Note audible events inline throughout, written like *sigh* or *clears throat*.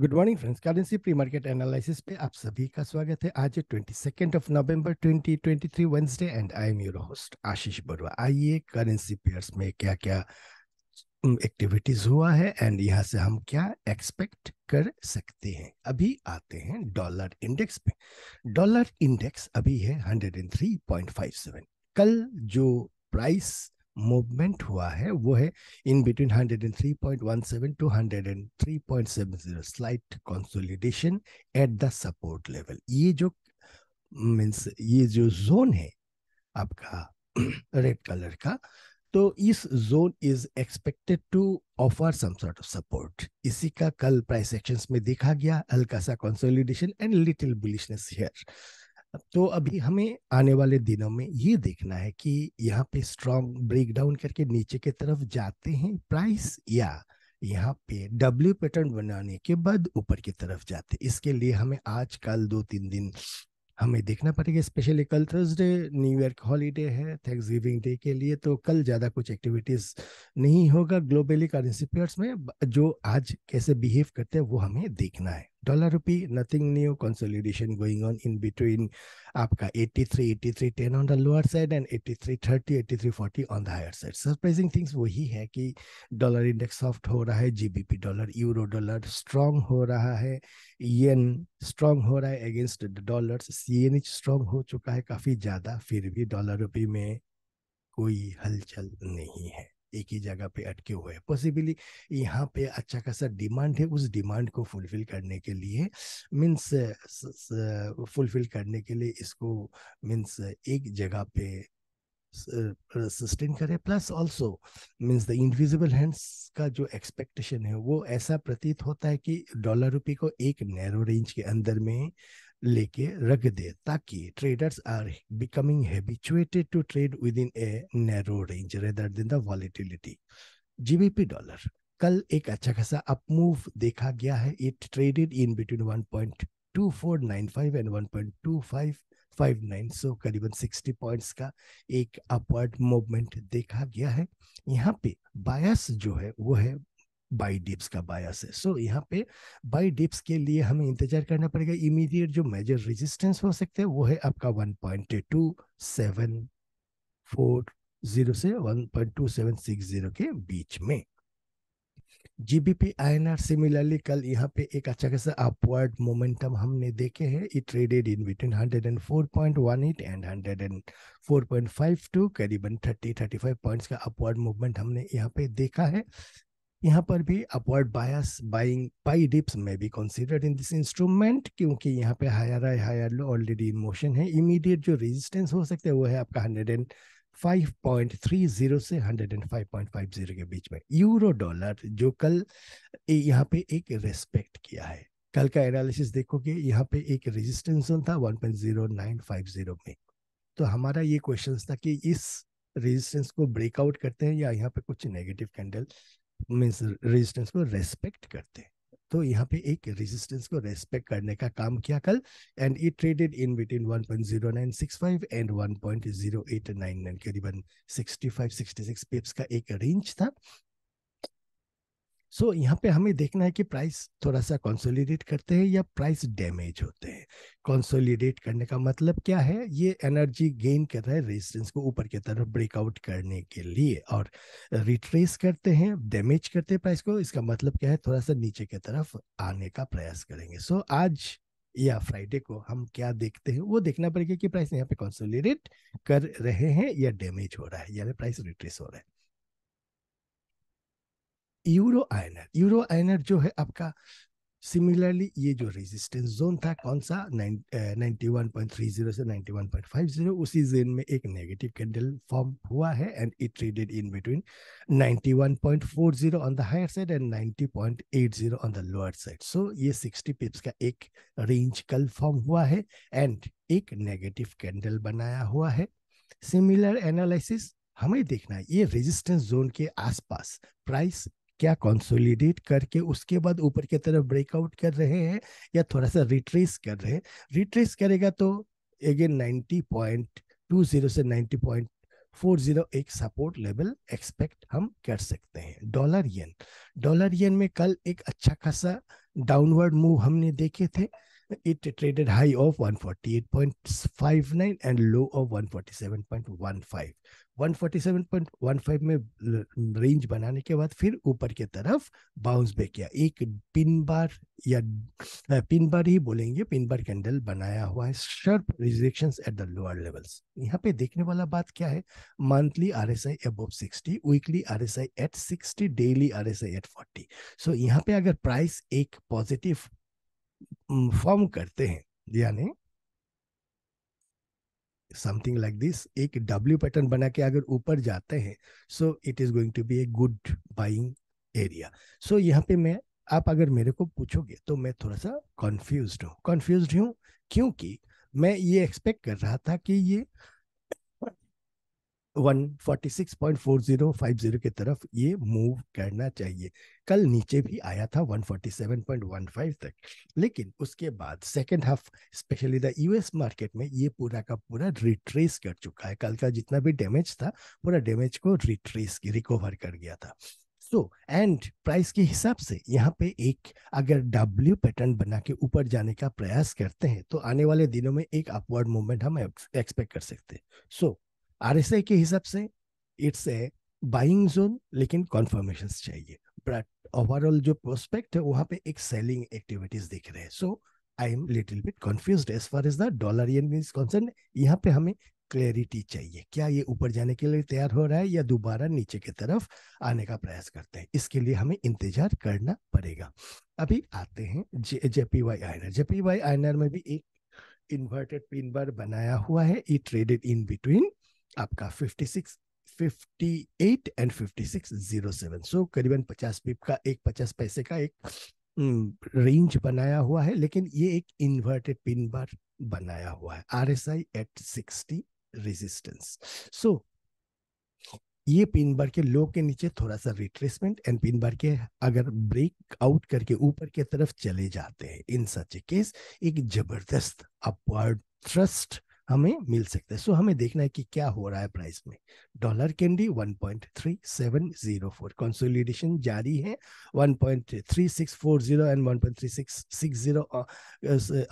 Good morning friends currency pre market analysis पे आप सभी का स्वागत है आज twenty second of November 2023 Wednesday and I am your host Ashish Barua आइए करेंसी पेयर्स में क्या क्या एक्टिविटीज हुआ है एंड यहाँ से हम क्या एक्सपेक्ट कर सकते हैं अभी आते हैं डॉलर इंडेक्स पे डॉलर इंडेक्स अभी है 103.57 कल जो प्राइस मूवमेंट हुआ है वो है in between 103.17 to 103.70 slight consolidation at the support level ये जो मींस ये जो जोन है आपका रेड *clears throat* कलर का तो इस zone is expected to offer some sort of support इसी का कल प्राइस एक्शंस में देखा गया हल्का सा consolidation and little bullishness here तो अभी हमें आने वाले दिनों में ये देखना है कि यहाँ पे स्ट्रॉन्ग ब्रेक डाउन करके नीचे की तरफ जाते हैं प्राइस या यहाँ पे डब्ल्यू पैटर्न बनाने के बाद ऊपर की तरफ जाते इसके लिए हमें आज कल दो तीन दिन हमें देखना पड़ेगा स्पेशली कल थर्सडे न्यू ईयर हॉलीडे है थैंक्स गिविंग डे के लिए तो कल ज़्यादा कुछ एक्टिविटीज़ नहीं होगा ग्लोबली करेंसी पेयर्स में जो आज कैसे बिहेव करते हैं वो हमें देखना है dollar rupee nothing new consolidation going on in between aapka 83 83 10 on the lower side and 83 30 83 40 on the higher side surprising things वही है कि डॉलर इंडेक्स सॉफ्ट हो रहा है GBP dollar euro dollar strong हो रहा है येन स्ट्रांग हो रहा है अगेंस्ट डॉलर सीएनएच स्ट्रांग हो चुका है काफी ज्यादा फिर भी डॉलर रुपये में कोई हलचल नहीं है एक ही जगह पे अटके हुए हैं पॉसिबली यहाँ पे अच्छा खासा डिमांड है उस डिमांड को फुलफिल करने के लिए मीन्स फुलफिल करने के लिए इसको मीन्स एक जगह पे सस्टेन करे plus also means the invisible hands का जो एक्सपेक्टेशन है वो ऐसा प्रतीत होता है कि डॉलर रुपये को एक नैरो रेंज के अंदर में लेके रख दे ताकि traders are becoming habituated to trade within a narrow range rather than the volatility GBP dollar कल एक अच्छा खासा अप मूव देखा गया है it traded in between 1.2495 and 1.2559 so करीबन 60 पॉइंट्स का एक अपवर्ड मूवमेंट देखा गया है यहाँ पे बायस जो है वो है बाई डिप्स का बायस है सो so, यहाँ पे बाई डिप्स के लिए हमें इंतजार करना पड़ेगा इमीडिएट जो मेजर रेजिस्टेंस हो सकते हैं वो है आपका one point two seven four zero से one point two seven six zero के बीच में जीबीपी आईएनआर सिमिलरली कल यहाँ पे एक अच्छा खासा अपवर्ड मोमेंटम हमने देखे हैं it traded in between 104.18 and 104.52 करीबन 30 35 पॉइंट्स का अपवर्ड मूवमेंट हमने यहाँ पे देखा है यहाँ पर भी upward bias buying by dips में भी कंसीडर्ड इन दिस इंस्ट्रूमेंट क्योंकि यहाँ पे higher high higher low already motion है इमीडिएट जो रेजिस्टेंस हो सकता है वो है आपका hundred and five point three zero से hundred and five five point zero के बीच में यूरो डॉलर जो कल यहाँ पे एक रेस्पेक्ट किया है कल का एनालिसिस देखोगे यहाँ पे एक रेजिस्टेंस जोन था one point zero nine five zero में तो हमारा ये क्वेश्चन था कि इस रेजिस्टेंस को ब्रेकआउट करते हैं या यहाँ पे कुछ नेगेटिव कैंडल मीन्स रेजिस्टेंस को रेस्पेक्ट करते हैं तो यहाँ पे एक रेजिस्टेंस को रेस्पेक्ट करने का काम किया कल and it traded in between 1.0965 and 1.0899 करीबन 65 66 पिप्स का एक रेंज था सो so, यहाँ पे हमें देखना है कि प्राइस थोड़ा सा कंसोलिडेट करते हैं या प्राइस डैमेज होते हैं कंसोलिडेट करने का मतलब क्या है ये एनर्जी गेन कर रहा है रेजिस्टेंस को ऊपर की तरफ ब्रेकआउट करने के लिए और रिट्रेस करते हैं डैमेज करते हैं प्राइस को इसका मतलब क्या है थोड़ा सा नीचे की तरफ आने का प्रयास करेंगे सो so, आज या फ्राइडे को हम क्या देखते हैं वो देखना पड़ेगा कि प्राइस यहाँ पे कंसोलिडेट कर रहे हैं या डैमेज हो रहा है यानी प्राइस रिट्रेस हो रहा है यूरो आयनर यूरो आयनर जो है आपका सिमिलरली ये जो रेजिस्टेंस जोन था कौन सा ninety one point three zero से नाइन्टी उसी जोन में एक नेगेटिव कैंडल फॉर्म हुआ है and it traded in between ninety on the higher side and ninety point eight zero on the lower side so ये सिक्सटी पिप्स का एक range कल फॉर्म हुआ है एंड एक नेगेटिव कैंडल बनाया हुआ है सिमिलर एनालिसिस हमें देखना है ये रेजिस्टेंस जोन के आसपास प्राइस क्या कंसोलिडेट करके उसके बाद ऊपर की तरफ ब्रेकआउट कर रहे हैं या थोड़ा सा रिट्रेस कर रहे हैं रिट्रेस करेगा तो अगेन पॉइंट टू जीरो से पॉइंट फोर जीरो एक सपोर्ट लेवल एक्सपेक्ट हम कर सकते हैं डॉलर येन डॉलर येन में कल एक अच्छा खासा डाउनवर्ड मूव हमने देखे थे it traded high of 148.59 and low of 147.15 147.15 में रेंज बनाने के बाद फिर ऊपर की तरफ बाउंस बैक किया एक पिन बार या पिन बार ही बोलेंगे पिन बार कैंडल बनाया हुआ है sharp rejection at the lower levels यहाँ पे देखने वाला बात क्या है monthly R S I above sixty weekly R S I at sixty daily R S I at forty so यहाँ पे अगर प्राइस एक पॉजिटिव फॉर्म करते हैं यानी समथिंग लाइक दिस एक डब्ल्यू पैटर्न बना के अगर ऊपर जाते हैं so it is going to be a good buying area so यहाँ पे मैं आप अगर मेरे को पूछोगे तो मैं थोड़ा सा कंफ्यूज्ड हूँ कंफ्यूज्ड हूँ क्योंकि मैं ये एक्सपेक्ट कर रहा था कि ये 146.4050 के तरफ ये मूव करना चाहिए कल नीचे भी आया था 147.15 तक लेकिन उसके बाद second half specially the US market में ये पूरा का पूरा रिट्रेस कर चुका है कल का जितना भी डैमेज था पूरा डैमेज को रिट्रेस की रिकवर कर गया था सो एंड प्राइस के हिसाब से यहाँ पे एक अगर डब्ल्यू पैटर्न बना के ऊपर जाने का प्रयास करते हैं तो आने वाले दिनों में एक अपवर्ड मूवमेंट हम एक्सपेक्ट कर सकते हैं सो so, आरएसआई के हिसाब से इट्स ए बाइंग जोन लेकिन कॉन्फर्मेशन चाहिए बट ओवरऑल जो प्रोस्पेक्ट है वहां पे एक सेलिंग एक्टिविटीज दिख रहे हैं so I am little bit confuse as far as the dollar is concern यहाँ पे हमें क्लैरिटी चाहिए क्या ये ऊपर जाने के लिए तैयार हो रहा है या दोबारा नीचे की तरफ आने का प्रयास करते हैं इसके लिए हमें इंतजार करना पड़ेगा अभी आते हैं JP Y INR JP Y INR में भी एक इन्वर्टेड पिन बार बनाया हुआ है ई ट्रेडेड इन बिटवीन आपका 56 58 एंड 5607 सो करीबन 50 पिप का एक 50 पैसे का एक रेंज हम्म, बनाया हुआ है लेकिन ये एक इन्वर्टेड पिन बार बनाया हुआ है R S I at sixty resistance so ये पिन बार के लो के नीचे थोड़ा सा रिट्रेसमेंट एंड पिन बार के अगर ब्रेक आउट करके ऊपर के तरफ चले जाते हैं इन सच केस एक जबरदस्त अपवर्ड थ्रस्ट हमें मिल सकता है सो हमें देखना है कि क्या हो रहा है प्राइस में डॉलर कैंडी 1.3704 कंसोलिडेशन जारी है 1.3640 and 1.3660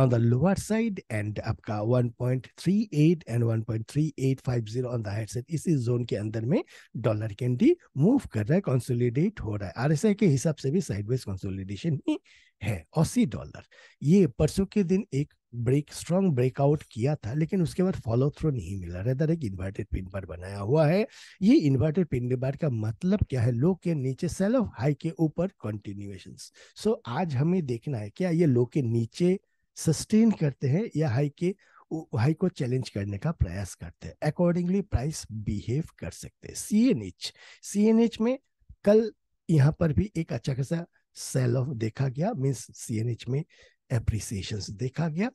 on the lower side and आपका 1.38 and 1.3850 on the higher side इसी जोन के अंदर में डॉलर कैंडी मूव कर रहा है कंसोलिडेट हो रहा है आरएसआई के हिसाब से भी साइडवेज कंसोलिडेशन ही है अस्सी डॉलर ये परसों के दिन एक ब्रेक स्ट्रॉन्ग ब्रेकआउट किया था लेकिन उसके बाद फॉलो थ्रू नहीं मिला रेदर एक इन्वर्टेड पिन पर बनाया हुआ है ये इन्वर्टेड पिन बार का मतलब क्या है लो के नीचे सेल ऑफ हाई के ऊपर कंटिन्यूएशन सो आज हमें देखना है क्या ये लो के नीचे सस्टेन करते हैं या हाई के हाई को चैलेंज करने का प्रयास करते हैं अकॉर्डिंगली प्राइस बिहेव कर सकते हैं C N H C N H में कल यहाँ पर भी एक अच्छा खासा सेल ऑफ देखा गया मीन सी में एप्रिसिएशन देखा गया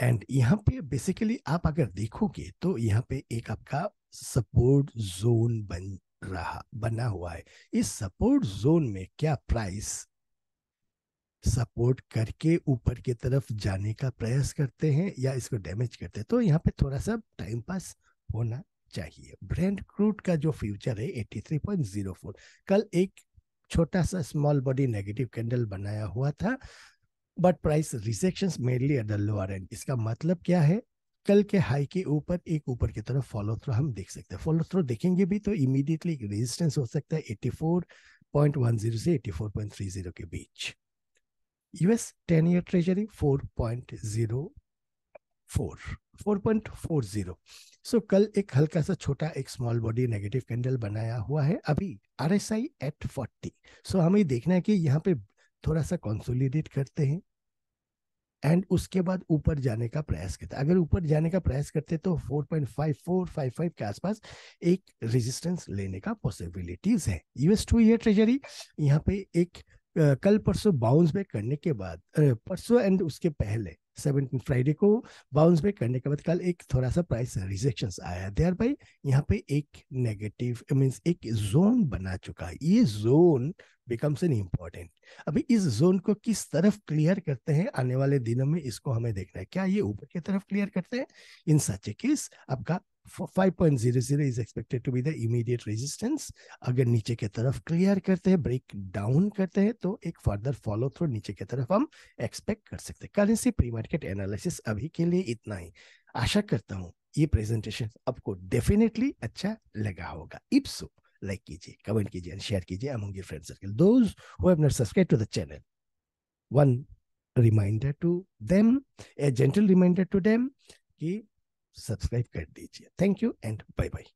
एंड यहाँ पे बेसिकली आप अगर देखोगे तो यहाँ पे एक आपका सपोर्ट जोन बन रहा बना हुआ है इस सपोर्ट जोन में क्या प्राइस सपोर्ट करके ऊपर की तरफ जाने का प्रयास करते हैं या इसको डैमेज करते हैं तो यहाँ पे थोड़ा सा टाइम पास होना चाहिए ब्रेंड क्रूड का जो फ्यूचर है 83.04 कल एक छोटा सा स्मॉल बॉडी नेगेटिव कैंडल बनाया हुआ था but price rejection mainly at the lower end इसका मतलब क्या है कल के हाई के ऊपर एक ऊपर की तरफ फॉलो थ्रो हम देख सकते हैं फॉलो थ्रो देखेंगे भी तो इमीडिएटली रेजिस्टेंस हो सकता है 84.10 से 84.30 के बीच US ten year treasury 4.04 4.40 so कल एक हल्का सा छोटा एक स्मॉल बॉडी नेगेटिव कैंडल बनाया हुआ है अभी R S I at forty so हमें देखना है कि यहाँ पे थोड़ा सा कॉन्सोलिडेट करते हैं एंड उसके बाद ऊपर जाने का प्रयास करते अगर ऊपर जाने का प्रयास करते तो 4.5455 के आसपास एक रेजिस्टेंस लेने का पॉसिबिलिटीज है यूएस टू ईयर ट्रेजरी यहाँ पे एक कल परसों बाउंस बैक करने के बाद परसों एंड उसके पहले सेवनटीन फ्राइडे को बाउंस बैक करने के बाद कल एक थोड़ा सा प्राइस रिजेक्शन आया देयर भाई यहाँ पे एक नेगेटिव मीन्स एक जोन बना चुका है ये जोन बिकम्स एन इम्पॉर्टेंट अभी इस जोन को किस तरफ क्लियर करते हैं आने वाले दिनों में इसको हमें देखना है क्या ये ऊपर की तरफ क्लियर करते हैं इन सच केस आपका 5.00 is expected to be the immediate resistance. अगर नीचे के तरफ क्लियर करते हैं ब्रेक डाउन करते हैं तो एक फर्दर फॉलो थ्रू नीचे की तरफ हम एक्सपेक्ट कर सकते हैं करेंसी प्री मार्केट एनालिसिस अभी के लिए इतना ही आशा करता हूँ ये प्रेजेंटेशन आपको डेफिनेटली अच्छा लगा होगा इफ लाइक कीजिए कमेंट कीजिए शेयर कीजिए among your friend circle those who have not subscribe to the channel one reminder to them a gentle reminder to them कि सब्सक्राइब कर दीजिए thank you and bye bye